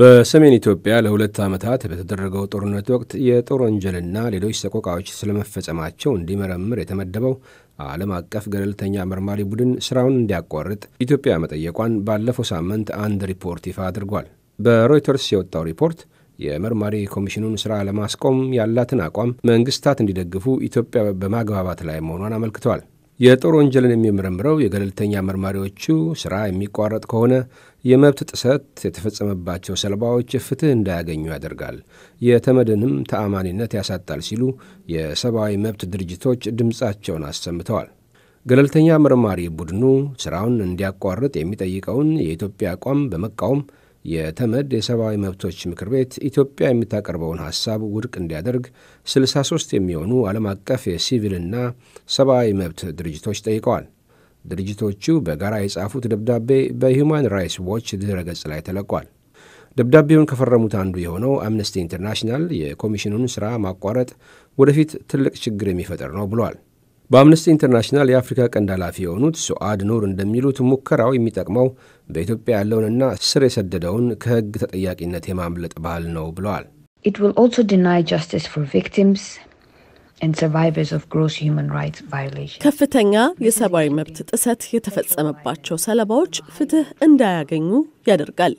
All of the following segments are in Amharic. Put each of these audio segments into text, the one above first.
በሰሜን ኢትዮጵያ ለሁለት ዓመታት በተደረገው ጦርነት ወቅት የጦር ወንጀልና ሌሎች ሰቆቃዎች ስለመፈጸማቸው እንዲመረምር የተመደበው ዓለም አቀፍ ገለልተኛ መርማሪ ቡድን ስራውን እንዲያቋርጥ ኢትዮጵያ መጠየቋን ባለፈው ሳምንት አንድ ሪፖርት ይፋ አድርጓል። በሮይተርስ የወጣው ሪፖርት የመርማሪ ኮሚሽኑን ስራ ለማስቆም ያላትን አቋም መንግስታት እንዲደግፉ ኢትዮጵያ በማግባባት ላይ መሆኗን አመልክተዋል። የጦር ወንጀልን የሚመረምረው የገለልተኛ መርማሪዎቹ ስራ የሚቋረጥ ከሆነ የመብት ጥሰት የተፈጸመባቸው ሰለባዎች ፍትህ እንዳያገኙ ያደርጋል፣ የተመድንም ተአማኒነት ያሳጣል ሲሉ የሰብአዊ መብት ድርጅቶች ድምፃቸውን አሰምተዋል። ገለልተኛ መርማሪ ቡድኑ ስራውን እንዲያቋርጥ የሚጠይቀውን የኢትዮጵያ አቋም በመቃወም የተመድ የሰብአዊ መብቶች ምክር ቤት ኢትዮጵያ የምታቀርበውን ሐሳብ ውድቅ እንዲያደርግ 63 የሚሆኑ ዓለም አቀፍ የሲቪልና ሰብአዊ መብት ድርጅቶች ጠይቀዋል። ድርጅቶቹ በጋራ የጻፉት ደብዳቤ በሂውማን ራይትስ ዎች ድረገጽ ላይ ተለቋል። ደብዳቤውን ከፈረሙት አንዱ የሆነው አምነስቲ ኢንተርናሽናል የኮሚሽኑን ሥራ ማቋረጥ ወደፊት ትልቅ ችግር የሚፈጥር ነው ብሏል። በአምነስቲ ኢንተርናሽናል የአፍሪካ ቀንድ ኃላፊ የሆኑት ሱአድ ኑር እንደሚሉት ሙከራው የሚጠቅመው በኢትዮጵያ ያለውንና ስር የሰደደውን ከህግ ተጠያቂነት የማምለጥ ባህል ነው ብለዋል። ከፍተኛ የሰብአዊ መብት ጥሰት የተፈጸመባቸው ሰለባዎች ፍትህ እንዳያገኙ ያደርጋል።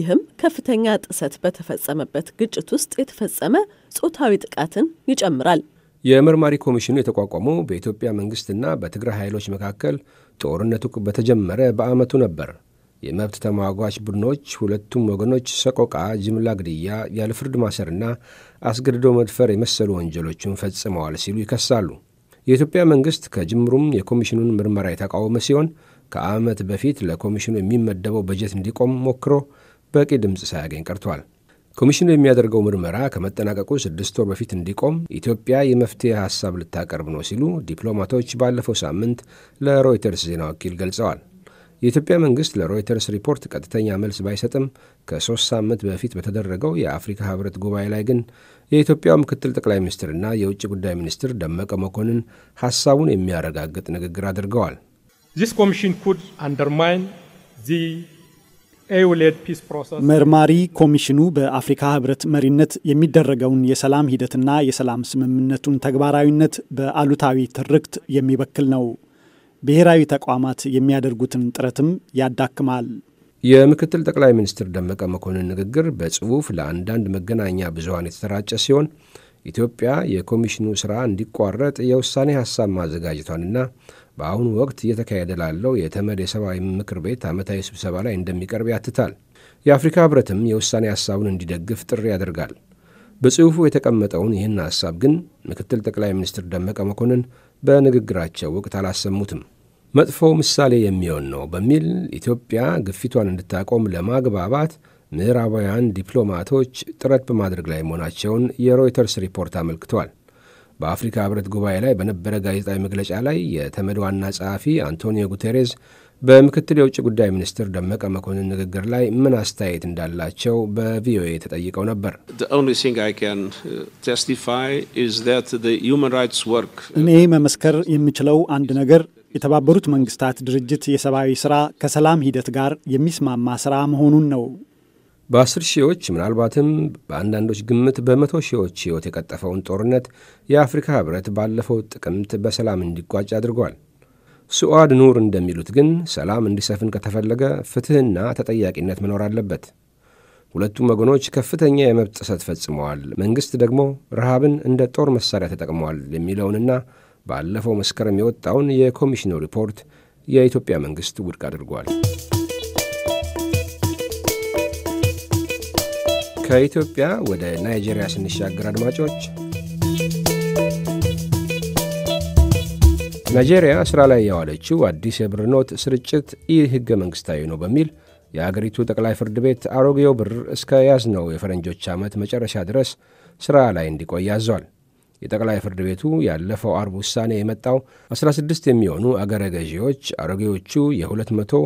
ይህም ከፍተኛ ጥሰት በተፈጸመበት ግጭት ውስጥ የተፈጸመ ጾታዊ ጥቃትን ይጨምራል። የመርማሪ ኮሚሽኑ የተቋቋመው በኢትዮጵያ መንግሥትና በትግራይ ኃይሎች መካከል ጦርነቱ በተጀመረ በዓመቱ ነበር። የመብት ተሟጓች ቡድኖች ሁለቱም ወገኖች ሰቆቃ፣ ጅምላ ግድያ፣ ያለ ፍርድ ማሰርና አስገድዶ መድፈር የመሰሉ ወንጀሎችን ፈጽመዋል ሲሉ ይከሳሉ። የኢትዮጵያ መንግሥት ከጅምሩም የኮሚሽኑን ምርመራ የተቃወመ ሲሆን ከዓመት በፊት ለኮሚሽኑ የሚመደበው በጀት እንዲቆም ሞክሮ በቂ ድምፅ ሳያገኝ ቀርቷል። ኮሚሽኑ የሚያደርገው ምርመራ ከመጠናቀቁ ስድስት ወር በፊት እንዲቆም ኢትዮጵያ የመፍትሄ ሀሳብ ልታቀርብ ነው ሲሉ ዲፕሎማቶች ባለፈው ሳምንት ለሮይተርስ ዜና ወኪል ገልጸዋል። የኢትዮጵያ መንግሥት ለሮይተርስ ሪፖርት ቀጥተኛ መልስ ባይሰጥም ከሦስት ሳምንት በፊት በተደረገው የአፍሪካ ህብረት ጉባኤ ላይ ግን የኢትዮጵያው ምክትል ጠቅላይ ሚኒስትርና የውጭ ጉዳይ ሚኒስትር ደመቀ መኮንን ሐሳቡን የሚያረጋግጥ ንግግር አድርገዋል። ዚስ ኮሚሽን ኩድ አንደርማይን መርማሪ ኮሚሽኑ በአፍሪካ ህብረት መሪነት የሚደረገውን የሰላም ሂደትና የሰላም ስምምነቱን ተግባራዊነት በአሉታዊ ትርክት የሚበክል ነው። ብሔራዊ ተቋማት የሚያደርጉትን ጥረትም ያዳክማል። የምክትል ጠቅላይ ሚኒስትር ደመቀ መኮንን ንግግር በጽሁፍ ለአንዳንድ መገናኛ ብዙሀን የተሰራጨ ሲሆን ኢትዮጵያ የኮሚሽኑ ስራ እንዲቋረጥ የውሳኔ ሀሳብ ማዘጋጀቷንና በአሁኑ ወቅት እየተካሄደ ላለው የተመድ የሰብአዊ ምክር ቤት ዓመታዊ ስብሰባ ላይ እንደሚቀርብ ያትታል። የአፍሪካ ህብረትም የውሳኔ ሐሳቡን እንዲደግፍ ጥሪ ያደርጋል። በጽሑፉ የተቀመጠውን ይህን ሐሳብ ግን ምክትል ጠቅላይ ሚኒስትር ደመቀ መኮንን በንግግራቸው ወቅት አላሰሙትም። መጥፎ ምሳሌ የሚሆን ነው በሚል ኢትዮጵያ ግፊቷን እንድታቆም ለማግባባት ምዕራባውያን ዲፕሎማቶች ጥረት በማድረግ ላይ መሆናቸውን የሮይተርስ ሪፖርት አመልክቷል። በአፍሪካ ህብረት ጉባኤ ላይ በነበረ ጋዜጣዊ መግለጫ ላይ የተመድ ዋና ጸሐፊ አንቶኒዮ ጉቴሬዝ በምክትል የውጭ ጉዳይ ሚኒስትር ደመቀ መኮንን ንግግር ላይ ምን አስተያየት እንዳላቸው በቪኦኤ ተጠይቀው ነበር። uh, uh, እኔ መመስከር የምችለው አንድ ነገር የተባበሩት መንግስታት ድርጅት የሰብአዊ ስራ ከሰላም ሂደት ጋር የሚስማማ ስራ መሆኑን ነው። በአስር ሺዎች ምናልባትም በአንዳንዶች ግምት በመቶ ሺዎች ሕይወት የቀጠፈውን ጦርነት የአፍሪካ ኅብረት ባለፈው ጥቅምት በሰላም እንዲቋጭ አድርጓል። ሱዓድ ኑር እንደሚሉት ግን ሰላም እንዲሰፍን ከተፈለገ ፍትሕና ተጠያቂነት መኖር አለበት። ሁለቱም ወገኖች ከፍተኛ የመብት ጥሰት ፈጽመዋል፣ መንግሥት ደግሞ ረሃብን እንደ ጦር መሣሪያ ተጠቅመዋል የሚለውንና ባለፈው መስከረም የወጣውን የኮሚሽኑ ሪፖርት የኢትዮጵያ መንግሥት ውድቅ አድርጓል። ከኢትዮጵያ ወደ ናይጄሪያ ስንሻገር አድማጮች ናይጄሪያ ሥራ ላይ ያዋለችው አዲስ የብር ኖት ስርጭት ኢ ሕገ መንግሥታዊ ነው በሚል የአገሪቱ ጠቅላይ ፍርድ ቤት አሮጌው ብር እስከ ያዝነው የፈረንጆች ዓመት መጨረሻ ድረስ ሥራ ላይ እንዲቆይ አዟል። የጠቅላይ ፍርድ ቤቱ ያለፈው አርብ ውሳኔ የመጣው 16 የሚሆኑ አገረ ገዢዎች አሮጌዎቹ የ200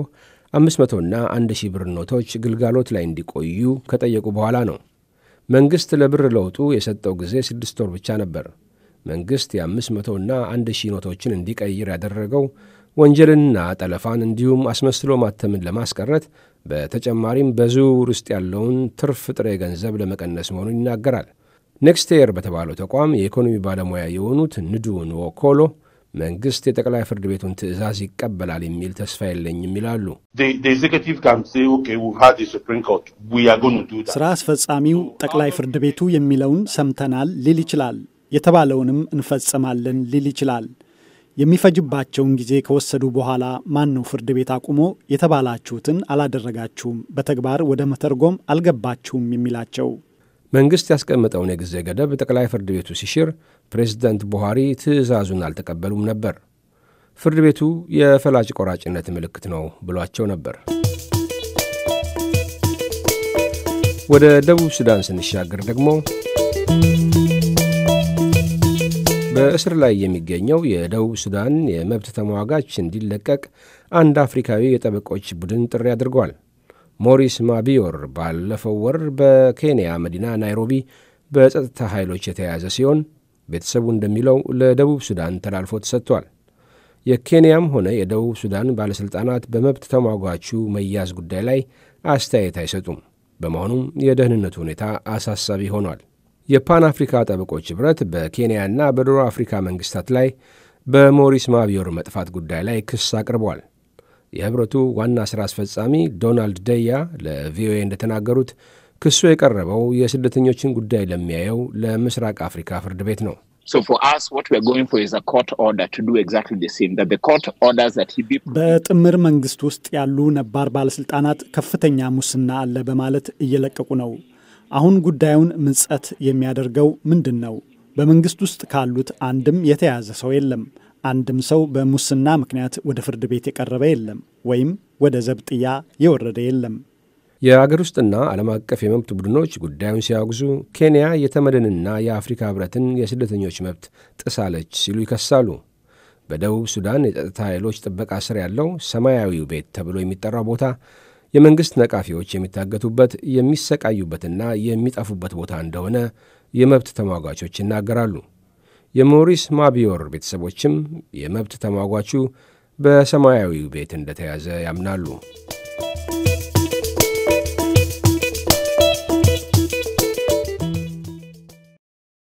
500ና 1000 ብር ኖቶች ግልጋሎት ላይ እንዲቆዩ ከጠየቁ በኋላ ነው። መንግሥት ለብር ለውጡ የሰጠው ጊዜ ስድስት ወር ብቻ ነበር። መንግሥት የ500ና 1000 ኖቶችን እንዲቀይር ያደረገው ወንጀልንና ጠለፋን እንዲሁም አስመስሎ ማተምን ለማስቀረት በተጨማሪም በዝውውር ውስጥ ያለውን ትርፍ ጥሬ ገንዘብ ለመቀነስ መሆኑን ይናገራል። ኔክስቴየር በተባለው ተቋም የኢኮኖሚ ባለሙያ የሆኑት ንዱ ንዎኮሎ መንግስት የጠቅላይ ፍርድ ቤቱን ትዕዛዝ ይቀበላል የሚል ተስፋ የለኝም ይላሉ። ስራ አስፈጻሚው ጠቅላይ ፍርድ ቤቱ የሚለውን ሰምተናል ሊል ይችላል። የተባለውንም እንፈጽማለን ሊል ይችላል። የሚፈጅባቸውን ጊዜ ከወሰዱ በኋላ ማን ነው ፍርድ ቤት አቁሞ የተባላችሁትን አላደረጋችሁም፣ በተግባር ወደ መተርጎም አልገባችሁም የሚላቸው? መንግስት ያስቀመጠውን የጊዜ ገደብ ጠቅላይ ፍርድ ቤቱ ሲሽር ፕሬዝዳንት ቡሃሪ ትዕዛዙን አልተቀበሉም ነበር። ፍርድ ቤቱ የፈላጭ ቆራጭነት ምልክት ነው ብሏቸው ነበር። ወደ ደቡብ ሱዳን ስንሻገር ደግሞ በእስር ላይ የሚገኘው የደቡብ ሱዳን የመብት ተሟጋች እንዲለቀቅ አንድ አፍሪካዊ የጠበቆች ቡድን ጥሪ አድርጓል። ሞሪስ ማቢዮር ባለፈው ወር በኬንያ መዲና ናይሮቢ በጸጥታ ኃይሎች የተያዘ ሲሆን ቤተሰቡ እንደሚለው ለደቡብ ሱዳን ተላልፎ ተሰጥቷል። የኬንያም ሆነ የደቡብ ሱዳን ባለሥልጣናት በመብት ተሟጓቹ መያዝ ጉዳይ ላይ አስተያየት አይሰጡም። በመሆኑም የደህንነቱ ሁኔታ አሳሳቢ ሆኗል። የፓን አፍሪካ ጠበቆች ኅብረት በኬንያና በደቡብ አፍሪካ መንግሥታት ላይ በሞሪስ ማቢዮር መጥፋት ጉዳይ ላይ ክስ አቅርቧል። የኅብረቱ ዋና ሥራ አስፈጻሚ ዶናልድ ደያ ለቪኦኤ እንደተናገሩት ክሱ የቀረበው የስደተኞችን ጉዳይ ለሚያየው ለምስራቅ አፍሪካ ፍርድ ቤት ነው። በጥምር መንግስት ውስጥ ያሉ ነባር ባለስልጣናት ከፍተኛ ሙስና አለ በማለት እየለቀቁ ነው። አሁን ጉዳዩን ምጸት የሚያደርገው ምንድን ነው? በመንግስት ውስጥ ካሉት አንድም የተያዘ ሰው የለም። አንድም ሰው በሙስና ምክንያት ወደ ፍርድ ቤት የቀረበ የለም፣ ወይም ወደ ዘብጥያ የወረደ የለም። የአገር ውስጥና ዓለም አቀፍ የመብት ቡድኖች ጉዳዩን ሲያወግዙ ኬንያ የተመድንና የአፍሪካ ህብረትን የስደተኞች መብት ጥሳለች ሲሉ ይከሳሉ። በደቡብ ሱዳን የጸጥታ ኃይሎች ጥበቃ ስር ያለው ሰማያዊው ቤት ተብሎ የሚጠራው ቦታ የመንግሥት ነቃፊዎች የሚታገቱበት፣ የሚሰቃዩበትና የሚጠፉበት ቦታ እንደሆነ የመብት ተሟጓቾች ይናገራሉ። የሞሪስ ማቢዮር ቤተሰቦችም የመብት ተሟጓቹ በሰማያዊው ቤት እንደተያዘ ያምናሉ።